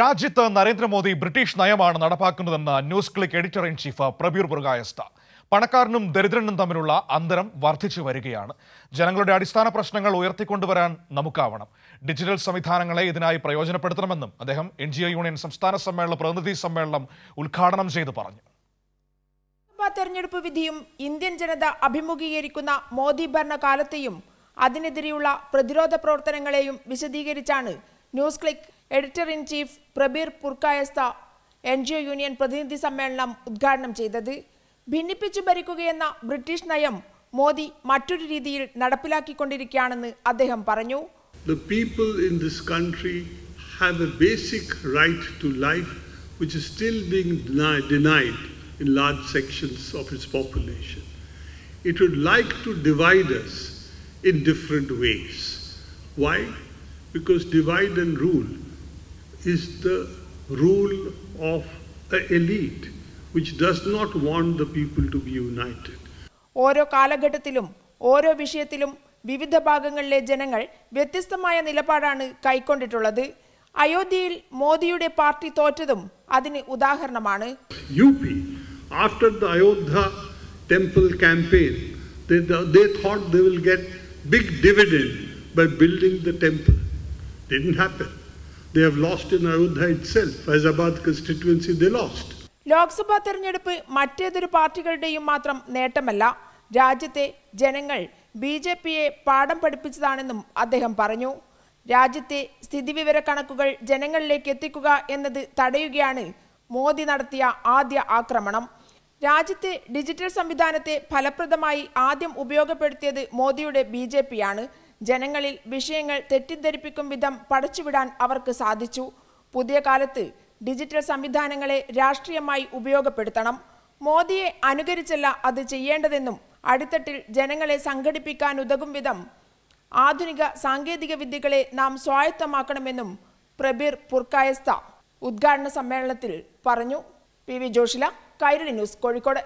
രാജ്യത്ത് നരേന്ദ്രമോദി ബ്രിട്ടീഷ് നയമാണ് നടപ്പാക്കുന്നതെന്ന് NewsClick editor in chief Prabir Purkayastha പണക്കാരനും ദരിദ്രനും തമ്മിലുള്ള അന്തരം വർദ്ധിച്ചു വരികയാണ് ജനങ്ങളുടെ അടിസ്ഥാന പ്രശ്നങ്ങൾ ഉയർത്തിക്കൊണ്ടുവരാൻ നമുക്കാവണം ഡിജിറ്റൽ സംവിധാനങ്ങളെ ഇതിനായി പ്രയോജനപ്പെടുത്തണമെന്നും അദ്ദേഹം എൻ യൂണിയൻ സംസ്ഥാന സമ്മേളന പ്രതിനിധി സമ്മേളനം ഉദ്ഘാടനം ചെയ്ത് പറഞ്ഞു ലോക്സഭാ തെരഞ്ഞെടുപ്പ് വിധിയും ഇന്ത്യൻ ജനത അഭിമുഖീകരിക്കുന്ന മോദി ഭരണകാലത്തെയും അതിനെതിരെയുള്ള പ്രതിരോധ പ്രവർത്തനങ്ങളെയും വിശദീകരിച്ചാണ് NewsClick editor in chief Prabir Purkayastha N G O union പ്രതിനിധി സമ്മേളനം ഉദ്ഘാടനം ചെയ്തത് ഭിന്നിപ്പിച്ചു ഭരിക്കുകയെന്ന ബ്രിട്ടീഷ് നയം മോദി മറ്റൊരു രീതിയിൽ നടപ്പിലാക്കിക്കൊണ്ടിരിക്കുകയാണെന്ന് അദ്ദേഹം പറഞ്ഞു which is still being denied in large sections of its population. It would like to divide us in different ways. Why? because divide and rule is the rule of an elite which does not want the people to be united. ഓരോ കാലഘട്ടത്തിലും ഓരോ വിഷയത്തിലും വിവിധ ഭാഗങ്ങളിലെ ജനങ്ങൾ വ്യത്യസ്തമായ നിലപാടാണ് കൈക്കൊണ്ടിട്ടുള്ളത് അയോധ്യയിൽ മോദിയുടെ പാർട്ടി തോറ്റതും അതിന് ഉദാഹരണമാണ് U P after the Ayodhya temple campaign they thought they will get big dividend by building the temple Didn't happen. They have lost in Ayodhya itself. Faizabad constituency, they lost. Lok Sabha തെരഞ്ഞെടുപ്പ് മറ്റേതൊരു പാർട്ടികളുടെയും മാത്രം നേട്ടമല്ല രാജ്യത്തെ ജനങ്ങൾ ബി ജെ പിയെ പാഠം പഠിപ്പിച്ചതാണെന്നും അദ്ദേഹം പറഞ്ഞു രാജ്യത്തെ സ്ഥിതിവിവര കണക്കുകൾ ജനങ്ങളിലേക്ക് എത്തിക്കുക എന്നത് തടയുകയാണ് മോദി നടത്തിയ ആദ്യ ആക്രമണം രാജ്യത്തെ ഡിജിറ്റൽ സംവിധാനത്തെ ഫലപ്രദമായി ആദ്യം ഉപയോഗപ്പെടുത്തിയത് മോദിയുടെ ബി ജെ പിയാണ് ജനങ്ങളിൽ വിഷയങ്ങൾ തെറ്റിദ്ധരിപ്പിക്കും വിധം പടച്ചുവിടാൻ അവർക്ക് സാധിച്ചു പുതിയ കാലത്ത് ഡിജിറ്റൽ സംവിധാനങ്ങളെ രാഷ്ട്രീയമായി ഉപയോഗപ്പെടുത്തണം മോദിയെ അനുകരിച്ചല്ല അത് ചെയ്യേണ്ടതെന്നും അടിത്തട്ടിൽ ജനങ്ങളെ സംഘടിപ്പിക്കാൻ ഉതകും വിധം ആധുനിക സാങ്കേതിക വിദ്യകളെ നാം സ്വായത്തമാക്കണമെന്നും പ്രബീർ പുർക്കായസ്ത ഉദ്ഘാടന സമ്മേളനത്തിൽ പറഞ്ഞു P V Joshila Kairali news Kozhikode